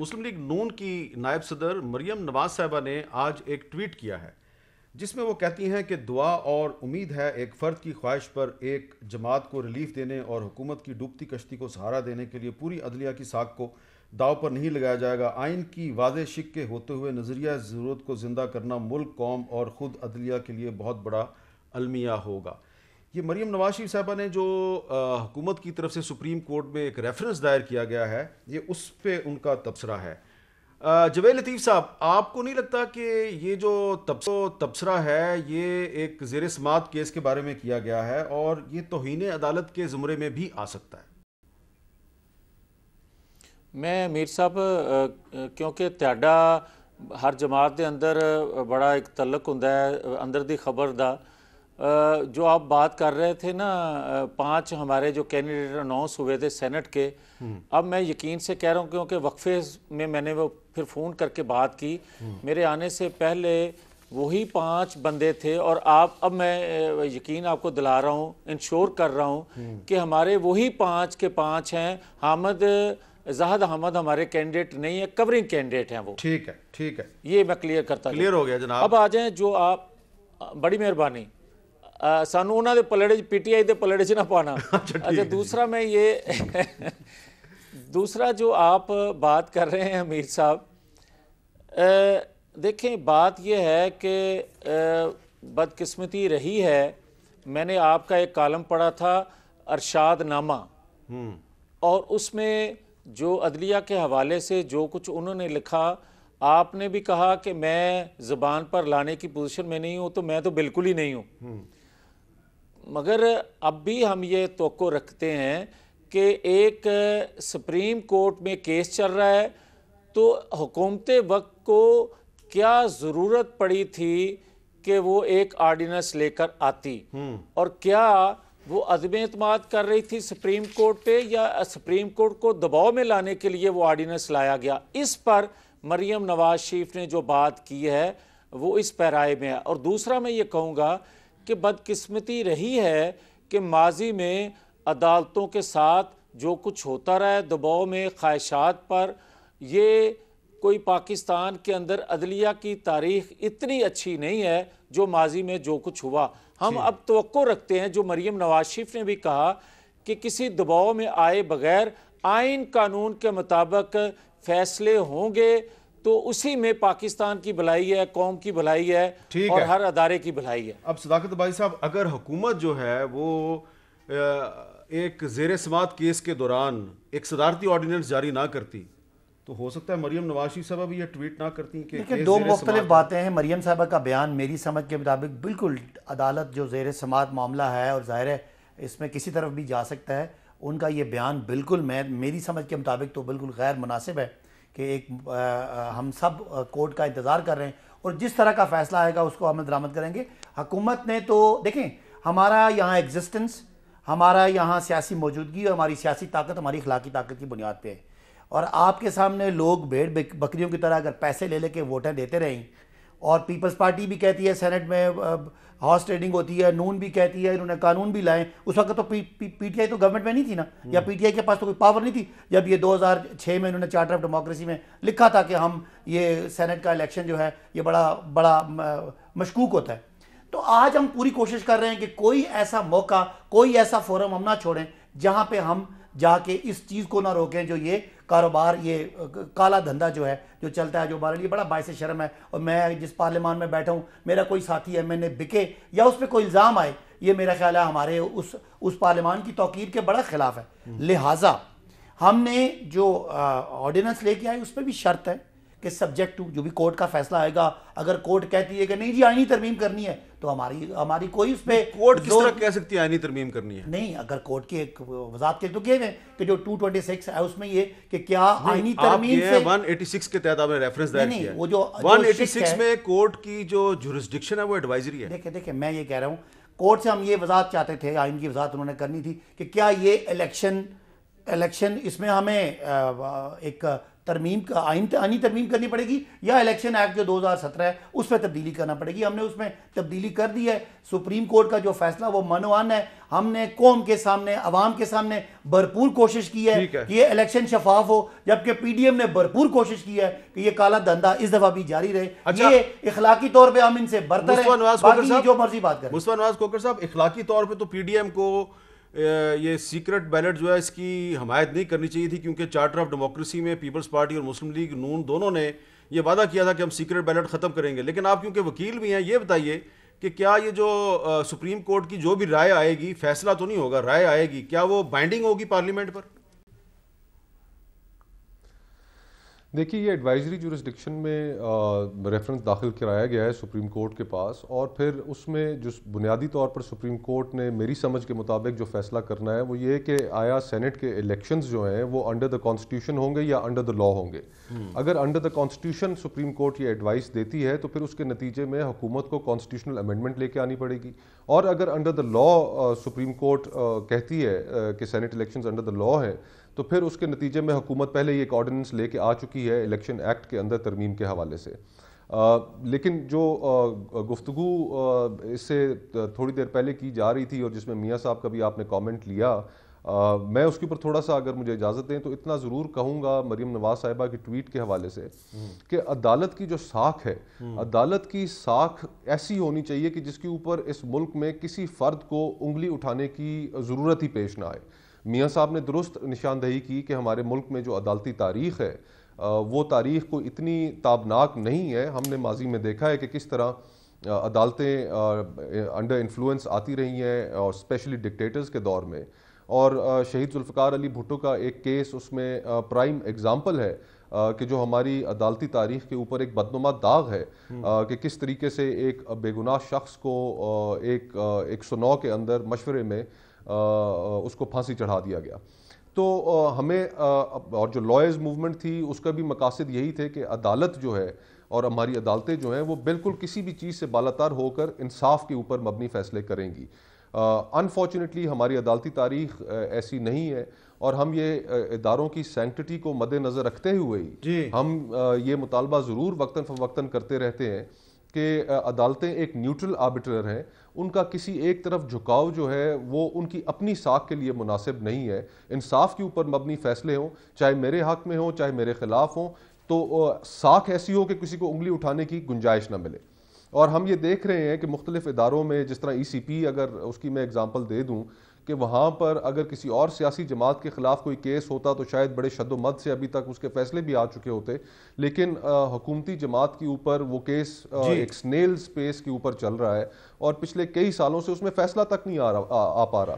मुस्लिम league नून की नायब सदर मरियम नवाज साहबा ने आज एक ट्वीट किया है जिसमें वो कहती हैं कि दुआ और उम्मीद है एक फ़र्द की ख्वाहिश पर एक जमात को रिलीफ देने और हुकूमत की डूबती कश्ती को सहारा देने के लिए पूरी अदलिया की साख को दाव पर नहीं लगाया जाएगा आइन की वाज शिक के होते हुए नज़रिया ज़रूरत को ज़िंदा करना मुल्क कौम और ख़ुद अदलिया के लिए बहुत बड़ा अलमिया होगा ये मरीम नवाज साहबा ने जो हुकूमत की तरफ से सुप्रीम कोर्ट में एक रेफरेंस दायर किया गया है ये उस पर उनका तबसरा है जवेद लतीफ़ साहब आपको नहीं लगता कि ये जो तबसो तबसरा है ये एक जेर समात केस के बारे में किया गया है और ये तोहन अदालत के ज़ुमरे में भी आ सकता है मैं मीर साहब क्योंकि ताडा हर जमात के अंदर बड़ा एक तलक ਹੁੰਦਾ अंदर की खबर का जो आप बात कर रहे थे ना पांच हमारे जो कैंडिडेट अनाउंस हुए थे सेनेट के हम्म। अब मैं यकीन से कह रहा हूँ क्योंकि वक्फे में मैंने वो फिर फ़ोन करके बात की हम्म। मेरे आने से पहले वही पांच बंदे थे और आप अब मैं यकीन आपको दिला रहा हूँ इंश्योर कर रहा हूँ हम्म। कि हमारे वही पांच के पांच हैं हामद जाहद अहमद हमारे कैंडिडेट नहीं है कवरिंग कैंडिडेट हैं वो ठीक है ठीक है ये मैं क्लियर करता क्लियर हो गया जनाब अब आ जाए जो आप बड़ी मेहरबानी सानू उन्हें पलड़े पी टी आई के पलड़े 'ਚ ना पाना अच्छा, अच्छा दूसरा मैं ये दूसरा जो आप बात कर रहे हैं अमीर साहब देखें बात यह है कि बदकिस्मती रही है मैंने आपका एक कालम पढ़ा था अरशाद नामा हम्म। और उसमें जो अदलिया के हवाले से जो कुछ उन्होंने लिखा आपने भी कहा कि मैं ज़बान पर लाने की पोजीशन में नहीं हूँ तो मैं तो बिल्कुल ही नहीं हूँ हम्म। मगर अब भी हम ये तो रखते हैं कि एक सुप्रीम कोर्ट में केस चल रहा है तो हुकूमत वक्त को क्या ज़रूरत पड़ी थी कि वो एक आर्डिनेंस लेकर आती हम्म। और क्या वो अदम अतमाद कर रही थी सुप्रीम कोर्ट पे या सुप्रीम कोर्ट को दबाव में लाने के लिए वो आर्डीनेंस लाया गया इस पर मरीम नवाज शरीफ ने जो बात की है वो इस पैराए में है और दूसरा मैं ये कहूँगा कि बदकिस्मती रही है कि माजी में अदालतों के साथ जो कुछ होता रहा है दबाव में ख्वाहिशात पर ये कोई पाकिस्तान के अंदर अदलिया की तारीख इतनी अच्छी नहीं है जो माजी में जो कुछ हुआ हम अब तो रखते हैं जो मरीम नवाज शरीफ ने भी कहा कि किसी दबाव में आए बगैर आइन कानून के मुताबिक फ़ैसले होंगे तो उसी में पाकिस्तान की भलाई है कौम की भलाई है ठीक और है। हर अदारे की भलाई है अब सदाकत भाई साहब अगर हुकूमत जो है वो एक जेर समात केस के दौरान एक सदारती ऑर्डीनेंस जारी ना करती तो हो सकता है मरियम नवाशी साहब ये ट्वीट ना करती कि देखिए दो मुख्तलिफ बातें हैं मरियम साहबा का बयान मेरी समझ के मुताबिक बिल्कुल अदालत जो जेर समात मामला है और ज़ाहिर है इसमें किसी तरफ भी जा सकता है उनका ये बयान बिल्कुल मैं मेरी समझ के मुताबिक तो बिल्कुल गैर मुनासिब है कि एक आ, हम सब कोर्ट का इंतज़ार कर रहे हैं और जिस तरह का फ़ैसला आएगा उसको हम दरामद करेंगे हकूमत ने तो देखें हमारा यहाँ एग्जिस्टेंस हमारा यहाँ सियासी मौजूदगी और हमारी सियासी ताकत हमारी अखलाकी ताकत की बुनियाद पर है और आपके सामने लोग भेड़ बकरियों की तरह अगर पैसे ले लेके वोटें देते रहें और पीपल्स पार्टी भी कहती है सेनेट में हॉर्स ट्रेडिंग होती है नून भी कहती है इन्होंने कानून भी लाए उस वक्त तो पीटीआई तो गवर्नमेंट में नहीं थी ना हम्म। या पीटीआई के पास तो कोई पावर नहीं थी जब ये 2006 में इन्होंने चार्टर ऑफ डेमोक्रेसी में लिखा था कि हम ये सेनेट का इलेक्शन जो है ये बड़ा बड़ा मशकूक होता है तो आज हम पूरी कोशिश कर रहे हैं कि कोई ऐसा मौका कोई ऐसा फोरम हम ना छोड़ें जहाँ पर हम जाके इस चीज़ को ना रोकें जो ये कारोबार ये काला धंधा जो है जो चलता है जो हमारे लिए बड़ा बायस शर्म है और मैं जिस पार्लियामान में बैठा हूँ मेरा कोई साथी एम एन ए बिके या उस पर कोई इल्ज़ाम आए ये मेरा ख्याल है हमारे उस उस पार्लियामान की तोकीर के बड़ा खिलाफ है हम्म। लिहाजा हमने जो ऑर्डिनेंस लेके आए उस पर भी शर्त है कि सब्जेक्ट टू जो भी कोर्ट का फैसला आएगा अगर कोर्ट कहती है कि नहीं जी आईनी तरमीम करनी है तो हमारी हमारी कोई उस पर कोर्ट किस तरह कह सकती है आईनी तरमीम करनी है नहीं अगर कोर्ट की एक वजात के तो किए गए कि जो 226 है उसमें ये कि क्या आईनी तरमीम से 186 के तहत आपने रेफरेंस दायर किया वो जो 186 में कोर्ट की जो जुरिस्डिक्शन है वो एडवाइजरी है देखिए देखिए मैं ये कह रहा हूँ कोर्ट से हम ये वजात चाहते थे आइन की वजात उन्होंने करनी थी कि क्या ये इलेक्शन इलेक्शन इसमें हमें एक तरमीम का आइन आनी तरमीम करनी पड़ेगी या इलेक्शन एक्ट जो 2017 है उस पर तब्दीली करना पड़ेगी हमने उसमें तब्दीली कर दी है सुप्रीम कोर्ट का जो फैसला वो मनवान है हमने कौम के सामने अवाम के सामने भरपूर कोशिश की है, है। कि ये इलेक्शन शफाफ हो जबकि पीडीएम ने भरपूर कोशिश की है कि ये काला धंधा इस दफा भी जारी रहे अच्छा, ये इखलाकी तौर पर हम इनसे बरतर जो मर्जी बात करें मुस्तफा नवाज कोकर साहब इखलाकी तौर पर तो पीडीएम को ये सीक्रेट बैलेट जो है इसकी हमायत नहीं करनी चाहिए थी क्योंकि चार्टर ऑफ डेमोक्रेसी में पीपल्स पार्टी और मुस्लिम लीग नून दोनों ने ये वादा किया था कि हम सीक्रेट बैलेट ख़त्म करेंगे लेकिन आप क्योंकि वकील भी हैं ये बताइए कि क्या ये जो सुप्रीम कोर्ट की जो भी राय आएगी फैसला तो नहीं होगा राय आएगी क्या वो बाइंडिंग होगी पार्लियामेंट पर देखिए ये एडवाइजरी जुरिस्डिक्शन में रेफरेंस दाखिल कराया गया है सुप्रीम कोर्ट के पास और फिर उसमें जो बुनियादी तौर पर सुप्रीम कोर्ट ने मेरी समझ के मुताबिक जो फैसला करना है वो ये कि आया सेनेट के इलेक्शंस जो हैं वो अंडर द कॉन्स्टिट्यूशन होंगे या अंडर द लॉ होंगे हम्म। अगर under the constitution supreme court ये एडवाइस देती है तो फिर उसके नतीजे में हुकूमत को कॉन्स्टिट्यूशनल अमेंडमेंट लेके आनी पड़ेगी और अगर under the law supreme court कहती है कि senate election under the law है तो फिर उसके नतीजे में हुकूमत पहले ही एक ऑर्डिनेंस लेके आ चुकी की है इलेक्शन एक्ट के अंदर तरमीम के हवाले से आ, लेकिन जो गुफ्तु इससे थोड़ी देर पहले की जा रही थी और जिसमें मियाँ साहब का भी आपने कमेंट लिया आ, मैं उसके ऊपर थोड़ा सा अगर मुझे इजाज़त दें तो इतना ज़रूर कहूँगा मरीम नवाज साहिबा की ट्वीट के हवाले से हम्म। कि अदालत की जो साख है हम्म। अदालत की साख ऐसी होनी चाहिए कि जिसके ऊपर इस मुल्क में किसी फ़र्द को उंगली उठाने की ज़रूरत ही पेश ना आए मियाँ साहब ने दुरुस्त निशानदही की कि हमारे मुल्क में जो अदालती तारीख़ है वो तारीख को इतनी ताबनाक नहीं है हमने माजी में देखा है कि किस तरह अदालतें अंडर इन्फ्लुएंस आती रही हैं और स्पेशली डिक्टेटर्स के दौर में और शहीद जुल्फ़ार अली भुट्टो का एक केस उसमें प्राइम एग्ज़ाम्पल है कि जो हमारी अदालती तारीख के ऊपर एक बदनुमा दाग है हम्म। कि किस तरीके से एक बेगुनाह शख्स को एक एक सौ नौ के अंदर मशवरे में उसको फांसी चढ़ा दिया गया तो हमें और जो लॉयर्स मूवमेंट थी उसका भी मकासद यही थे कि अदालत जो है और हमारी अदालतें जो हैं वो बिल्कुल किसी भी चीज़ से बालातार होकर इंसाफ के ऊपर मबनी फैसले करेंगी अनफॉर्चुनेटली हमारी अदालती तारीख ऐसी नहीं है और हम ये इदारों की सेंटिटी को मद्देनज़र रखते हुए ही हम ये मुतालबा ज़रूर वक्ता फ़वक्ता करते रहते हैं कि अदालतें एक न्यूट्रल आर्बिटर हैं उनका किसी एक तरफ झुकाव जो है वो उनकी अपनी साख के लिए मुनासिब नहीं है इंसाफ के ऊपर मबनी फैसले हों चाहे मेरे हक में हों चाहे मेरे ख़िलाफ़ हों तो साख ऐसी हो कि किसी को उंगली उठाने की गुंजाइश ना मिले और हम ये देख रहे हैं कि मुख्तलिफ़ इदारों में जिस तरह ई सी पी अगर उसकी मैं एग्ज़ाम्पल दे दूँ कि वहाँ पर अगर किसी और सियासी जमात के ख़िलाफ़ कोई केस होता तो शायद बड़े शदोमद से अभी तक उसके फैसले भी आ चुके होते लेकिन हुकूमती जमात के ऊपर वो केस एक स्नेल स्पेस के ऊपर चल रहा है और पिछले कई सालों से उसमें फ़ैसला तक नहीं आ, रहा, आ, आ पा रहा